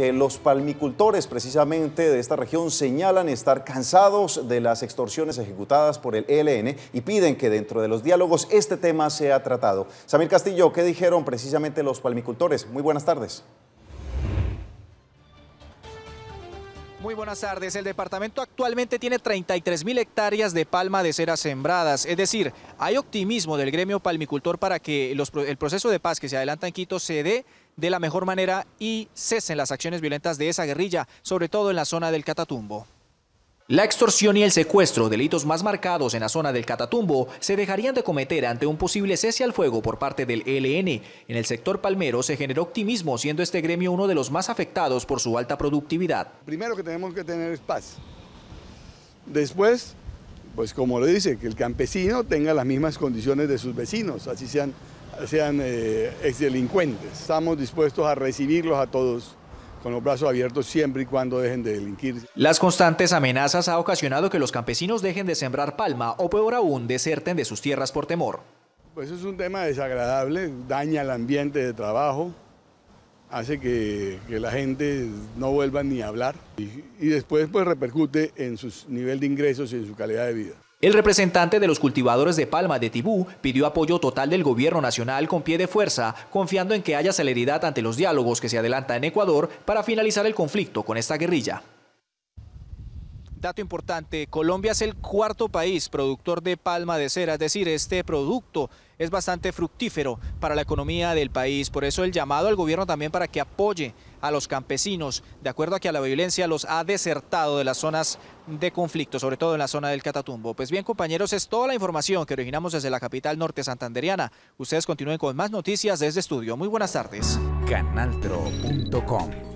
que los palmicultores precisamente de esta región señalan estar cansados de las extorsiones ejecutadas por el ELN y piden que dentro de los diálogos este tema sea tratado. Samir Castillo, ¿qué dijeron precisamente los palmicultores? Muy buenas tardes. Muy buenas tardes. El departamento actualmente tiene 33 mil hectáreas de palma de cera sembradas. Es decir, hay optimismo del gremio palmicultor para que el proceso de paz que se adelanta en Quito se dé de la mejor manera y cesen las acciones violentas de esa guerrilla, sobre todo en la zona del Catatumbo. La extorsión y el secuestro, delitos más marcados en la zona del Catatumbo, se dejarían de cometer ante un posible cese al fuego por parte del ELN. En el sector palmero se generó optimismo, siendo este gremio uno de los más afectados por su alta productividad. Primero que tenemos que tener es paz. Después, pues como lo dice, que el campesino tenga las mismas condiciones de sus vecinos, así sean, sean eh, exdelincuentes. Estamos dispuestos a recibirlos a todos con los brazos abiertos siempre y cuando dejen de delinquir. Las constantes amenazas ha ocasionado que los campesinos dejen de sembrar palma o peor aún deserten de sus tierras por temor. Pues es un tema desagradable, daña el ambiente de trabajo, hace que, la gente no vuelva ni a hablar y, después pues repercute en su nivel de ingresos y en su calidad de vida. El representante de los cultivadores de palma de Tibú pidió apoyo total del gobierno nacional con pie de fuerza, confiando en que haya celeridad ante los diálogos que se adelanta en Ecuador para finalizar el conflicto con esta guerrilla. Dato importante, Colombia es el cuarto país productor de palma de cera, es decir, este producto es bastante fructífero para la economía del país. Por eso el llamado al gobierno también para que apoye a los campesinos, de acuerdo a que a la violencia los ha desertado de las zonas de conflicto, sobre todo en la zona del Catatumbo. Pues bien, compañeros, es toda la información que originamos desde la capital norte santanderiana. Ustedes continúen con más noticias desde estudio. Muy buenas tardes. Canaltro.com